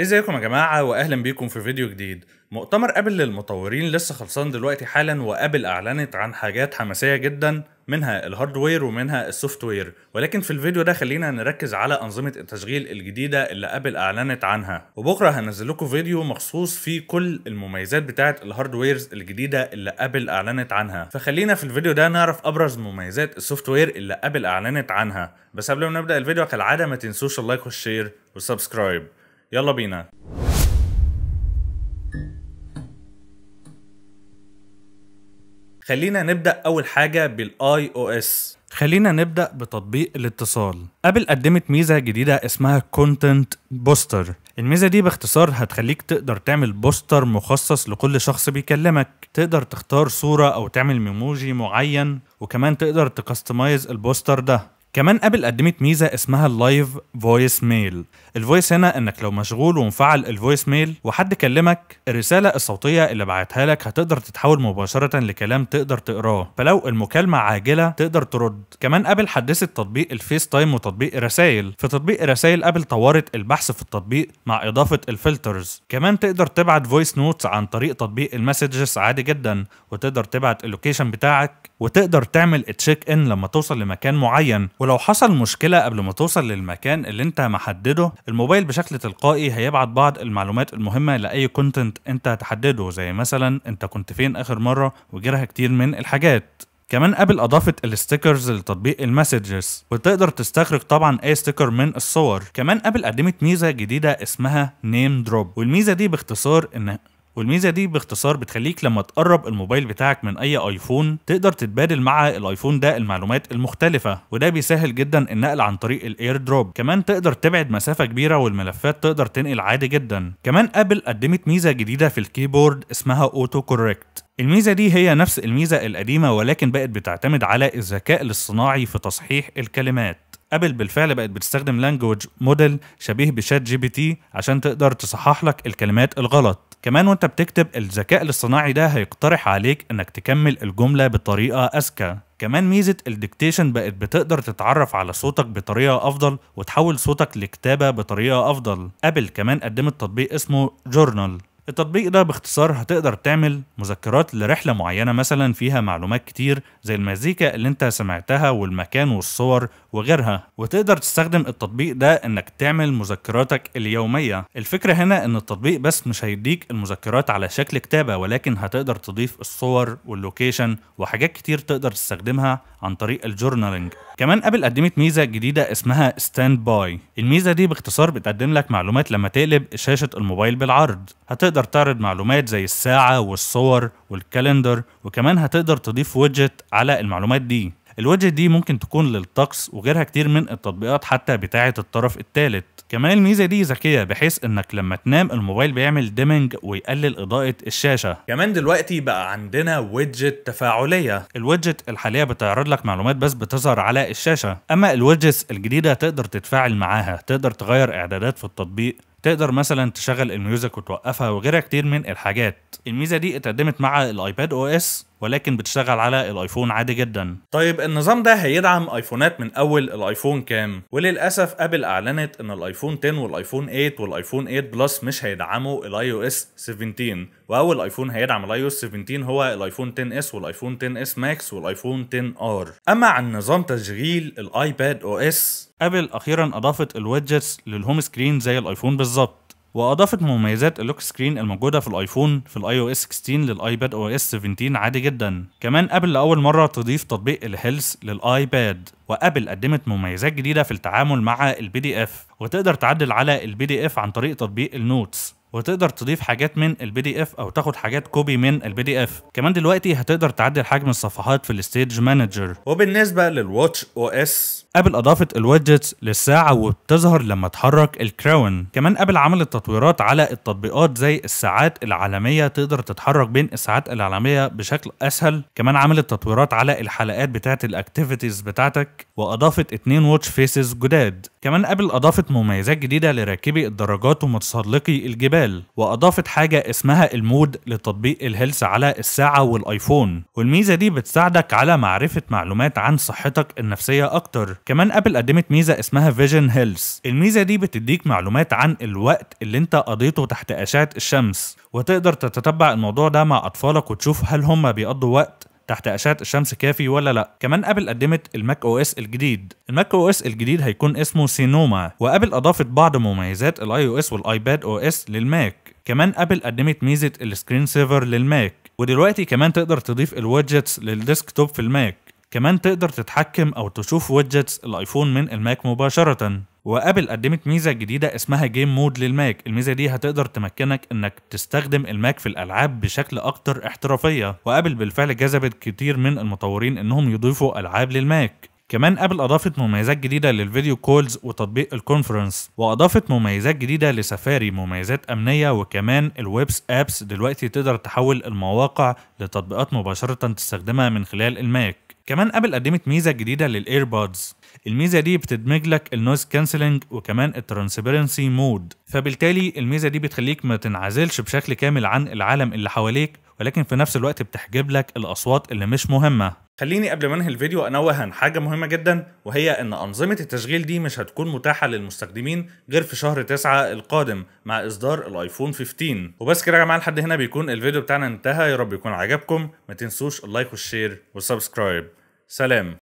ازيكم يا جماعة واهلا بيكم في فيديو جديد مؤتمر ابل للمطورين لسه خلصان دلوقتي حالا وابل اعلنت عن حاجات حماسية جدا منها الهاردوير ومنها السوفت وير ولكن في الفيديو ده خلينا نركز على انظمه التشغيل الجديده اللي ابل اعلنت عنها وبكره هنزل لكم فيديو مخصوص فيه كل المميزات بتاعه الهاردويرز الجديده اللي ابل اعلنت عنها فخلينا في الفيديو ده نعرف ابرز مميزات السوفت وير اللي ابل اعلنت عنها بس قبل ما نبدا الفيديو كالعاده ما تنسوش اللايك والشير والسبسكرايب يلا بينا خلينا نبدا اول حاجه بالاي او اس خلينا نبدا بتطبيق الاتصال ابل قدمت ميزه جديده اسمها كونتنت بوستر الميزه دي باختصار هتخليك تقدر تعمل بوستر مخصص لكل شخص بيكلمك تقدر تختار صوره او تعمل ميموجي معين وكمان تقدر تكستمايز البوستر ده كمان ابل قدمت ميزه اسمها اللايف فويس ميل الفويس هنا انك لو مشغول ومفعل الفويس ميل وحد كلمك الرساله الصوتيه اللي بعتها لك هتقدر تتحول مباشره لكلام تقدر تقراه فلو المكالمه عاجله تقدر ترد كمان ابل حدثت تطبيق الفيس تايم وتطبيق الرسائل في تطبيق الرسائل ابل طورت البحث في التطبيق مع اضافه الفلترز كمان تقدر تبعت فويس نوتس عن طريق تطبيق المسجز عادي جدا وتقدر تبعت اللوكيشن بتاعك وتقدر تعمل تشيك ان لما توصل لمكان معين ولو حصل مشكلة قبل ما توصل للمكان اللي انت محدده الموبايل بشكل تلقائي هيبعت بعض المعلومات المهمة لأي كونتنت انت هتحدده زي مثلا انت كنت فين آخر مرة وغيرها كتير من الحاجات كمان ابل اضافت الستيكرز لتطبيق المسجز وتقدر تستخرج طبعا اي ستيكر من الصور كمان ابل قدمت ميزه جديده اسمها نيم دروب والميزه دي باختصار ان والميزه دي باختصار بتخليك لما تقرب الموبايل بتاعك من اي ايفون تقدر تتبادل مع الايفون ده المعلومات المختلفه وده بيسهل جدا النقل عن طريق الاير دروب كمان تقدر تبعد مسافه كبيره والملفات تقدر تنقل عادي جدا كمان ابل قدمت ميزه جديده في الكيبورد اسمها اوتو كوركت الميزة دي هي نفس الميزة القديمة ولكن بقت بتعتمد على الذكاء الاصطناعي في تصحيح الكلمات ابل بالفعل بقت بتستخدم لانجوج موديل شبيه بشات جي بي تي عشان تقدر تصحح لك الكلمات الغلط كمان وانت بتكتب الذكاء الاصطناعي ده هيقترح عليك انك تكمل الجملة بطريقة أذكى كمان ميزة الديكتيشن بقت بتقدر تتعرف على صوتك بطريقة أفضل وتحول صوتك لكتابة بطريقة أفضل أبل كمان قدمت تطبيق اسمه جورنال التطبيق ده باختصار هتقدر تعمل مذكرات لرحلة معينة مثلا فيها معلومات كتير زي المزيكا اللي انت سمعتها والمكان والصور وغيرها وتقدر تستخدم التطبيق ده انك تعمل مذكراتك اليومية الفكرة هنا ان التطبيق بس مش هيديك المذكرات على شكل كتابة ولكن هتقدر تضيف الصور واللوكيشن وحاجات كتير تقدر تستخدمها عن طريق الجورنالينج كمان ابل قدمت ميزة جديدة اسمها ستاند باي الميزة دي باختصار بتقدم لك معلومات لما تقلب شاشة الموبايل بالعرض هتقدر تعرض معلومات زي الساعة والصور والكالندر وكمان هتقدر تضيف ويدجت على المعلومات دي الويدجت دي ممكن تكون للطقس وغيرها كتير من التطبيقات حتى بتاعة الطرف الثالث كمان الميزه دي ذكيه بحيث انك لما تنام الموبايل بيعمل ديمنج ويقلل اضاءه الشاشه كمان دلوقتي بقى عندنا ويدجت تفاعليه الويدجت الحاليه بتعرض لك معلومات بس بتظهر على الشاشه اما الويدجتس الجديده تقدر تتفاعل معاها تقدر تغير اعدادات في التطبيق تقدر مثلا تشغل الميوزك وتوقفها وغيرها كتير من الحاجات الميزه دي اتقدمت مع الايباد او اس ولكن بتشتغل على الايفون عادي جدا طيب النظام ده هيدعم ايفونات من اول الايفون كام وللاسف ابل اعلنت ان الايفون 10 والايفون 8 والايفون 8 بلس مش هيدعموا الاي او اس 17 واول ايفون هيدعم الاي او اس 17 هو الايفون 10 اس والايفون 10 اس ماكس والايفون 10 ار اما عن نظام تشغيل الايباد او اس ابل اخيرا اضافت الويدجتس للهوم سكرين زي الايفون بالظبط واضافت مميزات اللوك سكرين الموجوده في الايفون في الاي او اس 16 للايباد او اس 17 عادي جدا كمان ابل لاول مره تضيف تطبيق الهيلث للايباد وابل قدمت مميزات جديده في التعامل مع البي دي اف وتقدر تعدل على البي دي اف عن طريق تطبيق النوتس وتقدر تضيف حاجات من البي دي اف او تاخد حاجات كوبي من البي دي اف كمان دلوقتي هتقدر تعدل حجم الصفحات في الستيج مانجر وبالنسبه للواتش او اس ابل اضافت الويدجتس للساعه وبتظهر لما تحرك الكراون كمان ابل عملت تطويرات على التطبيقات زي الساعات العالميه تقدر تتحرك بين الساعات العالميه بشكل اسهل كمان عملت تطويرات على الحلقات بتاعت الاكتيفيتيز بتاعتك واضافت اتنين واتش فيسز جداد كمان ابل اضافت مميزات جديده لراكبي الدراجات ومتسلقي الجبال واضافت حاجه اسمها المود لتطبيق الهيلث على الساعه والايفون والميزه دي بتساعدك على معرفه معلومات عن صحتك النفسيه اكتر كمان ابل قدمت ميزه اسمها فيجن هيلث الميزه دي بتديك معلومات عن الوقت اللي انت قضيته تحت اشعه الشمس وتقدر تتتبع الموضوع ده مع اطفالك وتشوف هل هم بيقضوا وقت تحت أشعة الشمس كافي ولا لا كمان أبل قدمت الماك او اس الجديد الماك او اس الجديد هيكون اسمه سينوما وأبل أضافت بعض مميزات الاي او اس والايباد او اس للماك كمان أبل قدمت ميزة السكرين سيفر للماك ودلوقتي كمان تقدر تضيف الويدجتس للديسكتوب في الماك كمان تقدر تتحكم أو تشوف ويدجتس الآيفون من الماك مباشرة وابل قدمت ميزه جديده اسمها جيم مود للماك الميزه دي هتقدر تمكنك انك تستخدم الماك في الالعاب بشكل اكتر احترافيه وابل بالفعل جذبت كتير من المطورين انهم يضيفوا العاب للماك كمان ابل اضافت مميزات جديده للفيديو كولز وتطبيق الكونفرنس واضافت مميزات جديده لسفاري مميزات امنيه وكمان الويبس ابس دلوقتي تقدر تحول المواقع لتطبيقات مباشره تستخدمها من خلال الماك كمان ابل قدمت ميزه جديده للايربودز الميزه دي بتدمج لك النويز كانسلنج وكمان الترانسبيرنسي مود فبالتالي الميزه دي بتخليك ما تنعزلش بشكل كامل عن العالم اللي حواليك ولكن في نفس الوقت بتحجب لك الاصوات اللي مش مهمه خليني قبل ما انهي الفيديو انوه عن حاجه مهمه جدا وهي ان انظمه التشغيل دي مش هتكون متاحه للمستخدمين غير في شهر 9 القادم مع اصدار الايفون 15 وبس كده يا جماعه لحد هنا بيكون الفيديو بتاعنا انتهى يا رب يكون عجبكم ما تنسوش اللايك والشير والسبسكرايب سلام